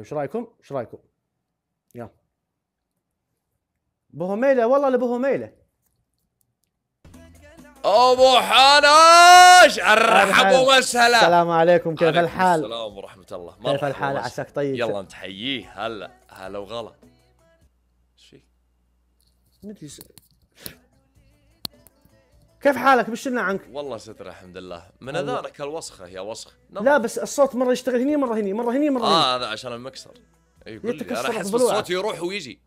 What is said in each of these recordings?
يعني وش رايكم؟ وش رايكم؟ يلا بو ميله والله لبو ميله ابو حناش ارحب وسهلا السلام عليكم كيف الحال؟ السلام ورحمه الله كيف الحال عساك طيب يلا نتحييه هلا هلا وغلا ايش فيك؟ كيف حالك بشرنا عنك والله ستر الحمد لله من اذانك الوسخه يا وسخ لا بس الصوت مره يشتغل هني مره هني مره هني مره هني اه هذا عشان المكسر إيه، يتكسر لي انا احس الصوت يروح ويجي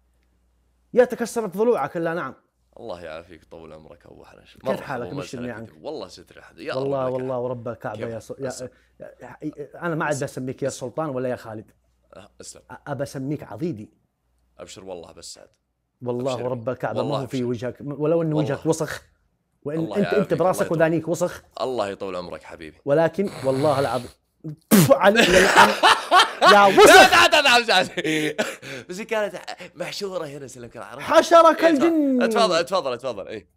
يا تكسرت ضلوعك الا نعم الله يعافيك طول عمرك ابو حنش كيف حالك بشرني عنك والله ستر احد يا والله والله ورب الكعبه يا, يا... يا... انا ما عاد اسميك يا سلطان ولا يا خالد أه، اسلم ابى اسميك عضيدي ابشر والله بس سعد والله ورب الكعبه ما في وجهك ولو ان وجهك وسخ وان انت انت براسك ودانيك وسخ الله يطول عمرك حبيبي ولكن والله العظيم يا وسخ بس كانت محشوره هنا سلمك العرب حشرك إيه، الجن تفضل تفضل تفضل اي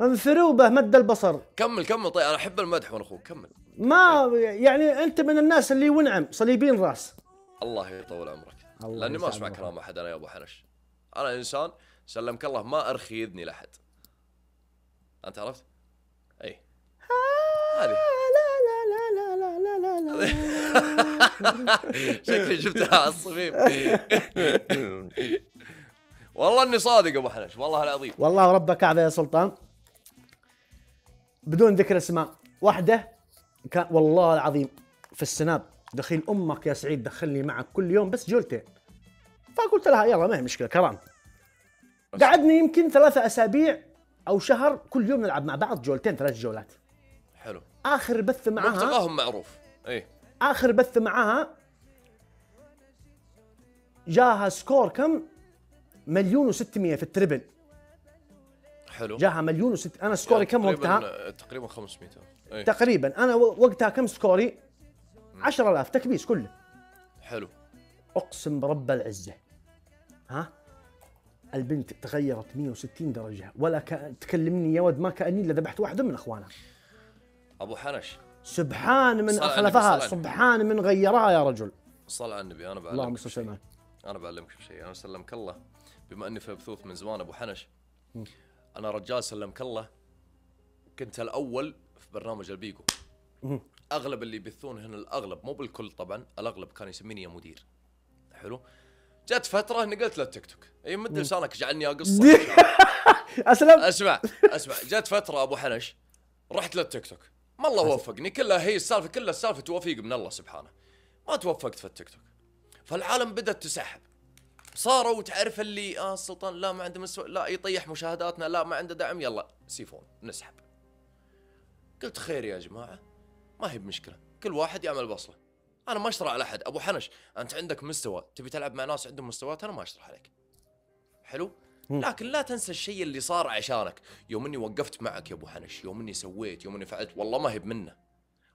انثروبه مد البصر كمل كمل طيب انا احب المدح وانا اخوك كمل ما يعني انت من الناس اللي ونعم صليبين راس الله يطول عمرك الله لاني ما اسمع كلام احد انا يا ابو حنش انا انسان سلمك الله ما ارخي اذني لاحد انت عرفت؟ اي شكلي شفتها على الصميم والله اني صادق ابو حنش والله العظيم والله ربك اعلى يا سلطان بدون ذكر اسماء واحده كان والله العظيم في السناب دخيل امك يا سعيد دخلني معك كل يوم بس جولتين فقلت لها يلا ما هي مشكله كرام قعدني يمكن ثلاثة اسابيع او شهر كل يوم نلعب مع بعض جولتين ثلاث جولات حلو اخر بث معها ملتقاهم معروف اي اخر بث معها جاها سكور كم مليون و600 في التربل حلو جاها مليون و وست انا سكوري يعني كم تقريباً وقتها؟ تقريبا 500 أي. تقريبا انا وقتها كم سكوري؟ 10000 تكبيس كله حلو اقسم برب العزه ها البنت تغيرت 160 درجه ولا كان تكلمني يا ود ما كاني الا ذبحت واحده من اخوانها ابو حنش سبحان من اخلفها سبحان من غيرها يا رجل صل على النبي انا بعلمك اللهم صل شيء. انا بعلمك شيء انا سلمك الله بما اني في بثوث من زمان ابو حنش انا رجال سلمك الله كنت الاول في برنامج البيجو اغلب اللي يبثون هنا الاغلب مو بالكل طبعا الاغلب كان يسميني يا مدير حلو جت فتره نقلت للتيك توك اي مد لسانك جعلني اقص اسلم اسمع اسمع جت فتره ابو حنش رحت للتيك توك ما الله وفقني كلها هي السالفه كلها السالفه توفيق من الله سبحانه ما توفقت في التيك توك فالعالم بدات تسحب صاروا تعرف اللي اه السلطان لا ما عنده مسو... لا يطيح مشاهداتنا لا ما عنده دعم يلا سيفون نسحب قلت خير يا جماعه ما هي بمشكله كل واحد يعمل بصله انا ما اشرح على احد ابو حنش انت عندك مستوى تبي تلعب مع ناس عندهم مستويات انا ما اشرح عليك حلو لكن لا تنسى الشيء اللي صار عشانك يوم اني وقفت معك يا ابو حنش يوم اني سويت يوم اني فعلت والله ما هي بمنه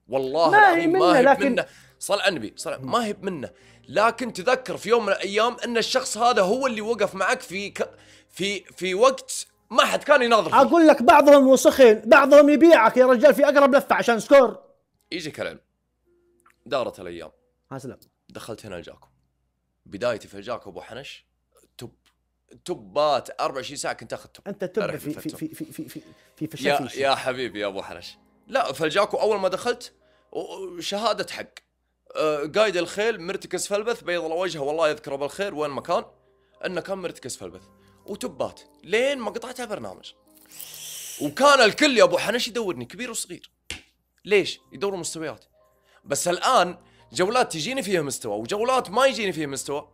والله ما هي منه ما هي لكن منه. صل على النبي صل ما هي بمنه لكن تذكر في يوم من الايام ان الشخص هذا هو اللي وقف معك في ك... في في وقت ما حد كان يناظر فيه. اقول لك بعضهم وسخن بعضهم يبيعك يا رجال في اقرب لفه عشان سكور يجي كلام دارت الايام اسلم دخلت هنا الجاكو بدايتي في الجاكو ابو حنش توب توبات 24 ساعه كنت اخذ توب انت توب في في, في في في في في في يا يا حبيبي يا ابو حنش لا فالجاكو اول ما دخلت شهاده حق أه، قايد الخيل مرتكز البث بيض الله وجهه والله يذكره بالخير وين مكان كان انه كان مرتكز البث وتبات لين ما قطعتها برنامج وكان الكل يا ابو حنش يدورني كبير وصغير ليش؟ يدور مستويات بس الان جولات تجيني فيها مستوى وجولات ما يجيني فيها مستوى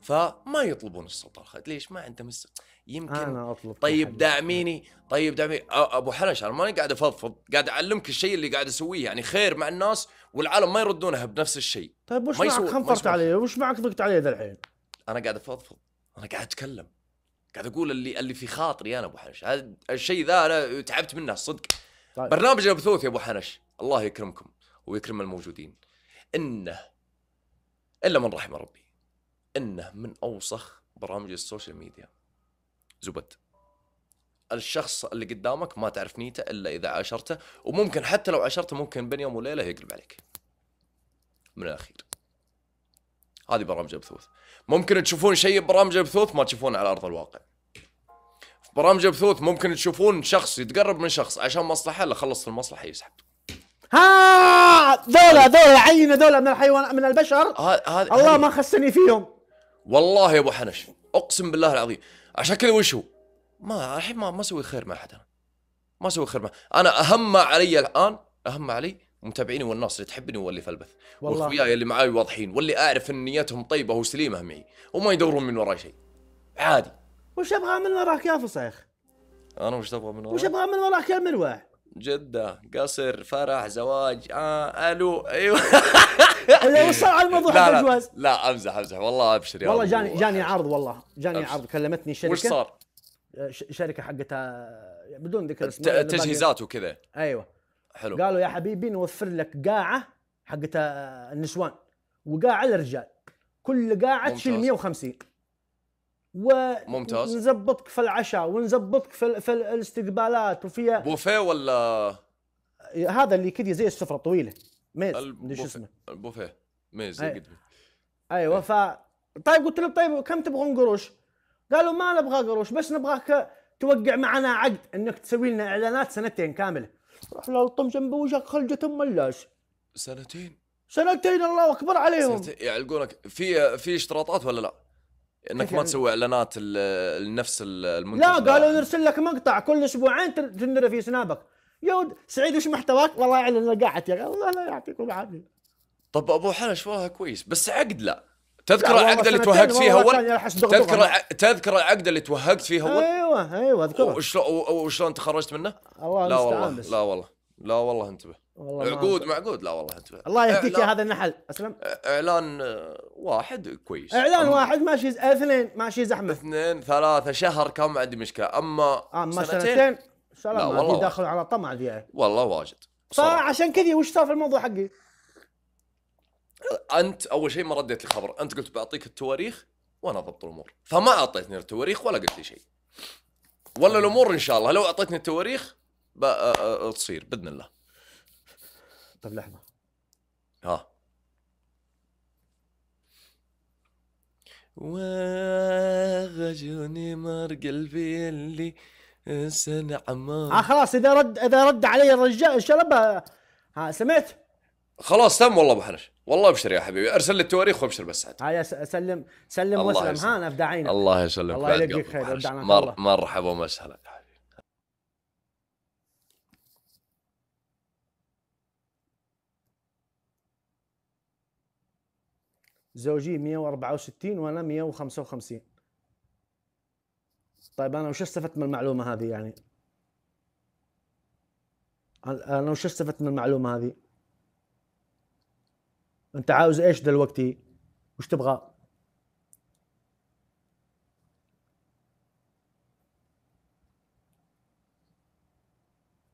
فما يطلبون السلطه الخالد ليش ما انت مستوى يمكن أنا أطلب طيب, طيب داعميني طيب دعميني ابو حنش انا ماني قاعد افضفض قاعد اعلمك الشيء اللي قاعد اسويه يعني خير مع الناس والعالم ما يردونها بنفس الشيء طيب وش معك خنفرت عليه وش معك ضقت عليه ذا الحين انا قاعد افضفض انا قاعد اتكلم قاعد اقول اللي اللي في خاطري انا ابو حنش هذا الشيء ذا انا تعبت منه الصدق طيب. برنامج البثوث يا ابو حنش الله يكرمكم ويكرم الموجودين انه الا من رحم ربي انه من اوسخ برامج السوشيال ميديا زبد الشخص اللي قدامك ما تعرف نيته الا اذا عاشرته وممكن حتى لو عاشرته ممكن بين يوم وليله يقلب عليك من الاخير هذه برامج البثوث ممكن تشوفون شيء ببرامج البثوث ما تشوفونه على ارض الواقع برامج البثوث ممكن تشوفون شخص يتقرب من شخص عشان مصلحه لا خلص المصلحه يسحب ها دولة دولة عينة دولة من الحيوان من البشر هذا الله ما خسني فيهم والله يا ابو حنش اقسم بالله العظيم عشان كذا وش هو؟ ما الحين ما ما اسوي خير مع احد انا ما اسوي خير مع انا اهم ما علي الان اهم ما علي متابعيني والناس اللي تحبني واللي في البث واخوياي اللي معاي واضحين واللي اعرف ان نيتهم طيبه وسليمه معي وما يدورون من وراي شيء عادي وش ابغى من وراك يا فصيخ؟ انا وش تبغى من وراك؟ وش ابغى من وراك يا مروه؟ جدة قصر فرح زواج آه ألو أيوه إذا وصل على الموضوع لا لا, لا لا أمزح أمزح والله أبشر يا والله جاني جاني عرض والله جاني أبشر. عرض كلمتني شركة وش صار؟ آه، شركة حقتها بدون ذكر اسمها تجهيزات وكذا أيوه حلو قالوا يا حبيبي نوفر لك قاعة حقت آه، النسوان وقاعة للرجال كل قاعة تشيل 150 ممتاز في العشاء ونزبطك في, في الاستقبالات وفيها بوفيه ولا هذا اللي كذي زي السفره طويله ميز مدري شو اسمه البوفيه ميز أي. ايوه إيه. ف طيب قلت له طيب كم تبغون قروش؟ قالوا ما نبغى قروش بس نبغاك توقع معنا عقد انك تسوي لنا اعلانات سنتين كامله روح لطم جنب وجهك خلجة ملاش سنتين سنتين الله اكبر عليهم سنتين يعلقونك في في اشتراطات ولا لا؟ انك ما يعني؟ تسوي اعلانات لنفس المنتج لا قالوا نرسل لك مقطع كل اسبوعين تنزله في سنابك يا سعيد وش محتواك؟ والله يعني اعلن قاعد يا والله لا يعطيكم العافيه طب ابو حلش والله كويس بس عقد لا تذكر العقده اللي توهقت فيها اول تذكر تذكر العقده اللي توهقت فيها اول ايوه ايوه اذكرها وشلون تخرجت منه؟ الله لا والله لا والله لا والله انتبه والله عقود معقود لا والله انت الله يهديك يا هذا النحل اسلم اعلان آه، واحد كويس اعلان واحد ماشي اثنين ماشي زحمه اثنين ثلاثه شهر كان ما عندي مشكله اما آه، اما سنتين, سنتين سلام والله داخل على طمع ذي والله واجد فعشان كذا وش صار في الموضوع حقي؟ انت اول شيء ما رديت الخبر انت قلت بعطيك التواريخ وانا اضبط الامور فما اعطيتني التواريخ ولا قلت لي شيء ولا الامور ان شاء الله لو اعطيتني التواريخ آه، تصير باذن الله طب لحظه اه واغجوني مر قلبي اللي سنة عمار آه خلاص اذا رد اذا رد علي الرجال الشلبه ها سمعت خلاص تم والله ابو حنش والله ابشر يا حبيبي ارسل لي التواريخ وابشر بس عاد هاي سلم سلم واسلم ها انا ابداعينا الله يسلمك الله يلقيك خير مرحبا ومسهلا زوجي 164 وانا 155 طيب انا وش استفدت من المعلومه هذه يعني انا وش استفدت من المعلومه هذه انت عاوز ايش دلوقتي وش تبغى